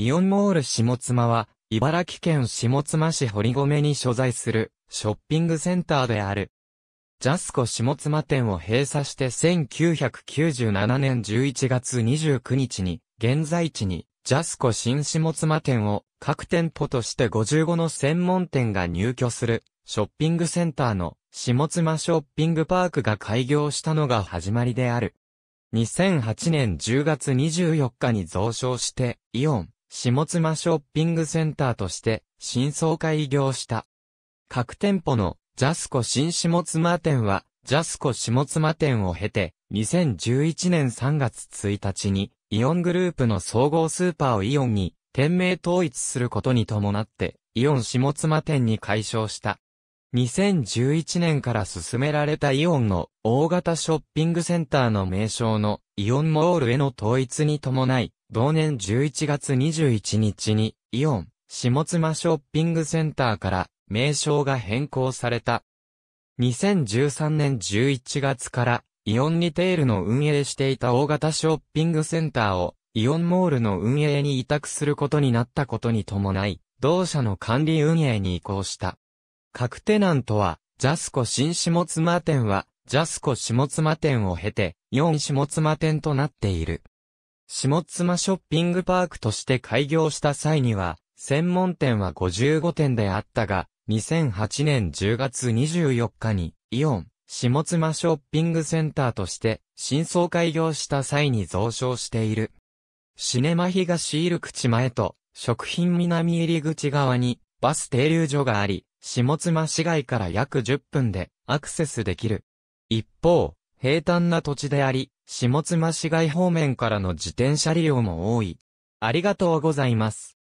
イオンモール下妻は、茨城県下妻市堀米に所在するショッピングセンターである。ジャスコ下妻店を閉鎖して1997年11月29日に、現在地にジャスコ新下妻店を各店舗として55の専門店が入居するショッピングセンターの下妻ショッピングパークが開業したのが始まりである。2008年10月24日に増床してイオン、下妻ショッピングセンターとして新総会業した。各店舗のジャスコ新下妻店は、ジャスコ下妻店を経て、2011年3月1日に、イオングループの総合スーパーをイオンに、店名統一することに伴って、イオン下妻店に解消した。2011年から進められたイオンの大型ショッピングセンターの名称のイオンモールへの統一に伴い、同年11月21日に、イオン、下妻ショッピングセンターから、名称が変更された。2013年11月から、イオンリテールの運営していた大型ショッピングセンターを、イオンモールの運営に委託することになったことに伴い、同社の管理運営に移行した。各テナントは、ジャスコ新下妻店は、ジャスコ下妻店を経て、4下妻店となっている。下妻ショッピングパークとして開業した際には、専門店は55店であったが、2008年10月24日に、イオン、下妻ショッピングセンターとして、新装開業した際に増床している。シネマ東入口前と、食品南入口側に、バス停留所があり、下妻市街から約10分でアクセスできる。一方、平坦な土地であり、下妻市街方面からの自転車利用も多い。ありがとうございます。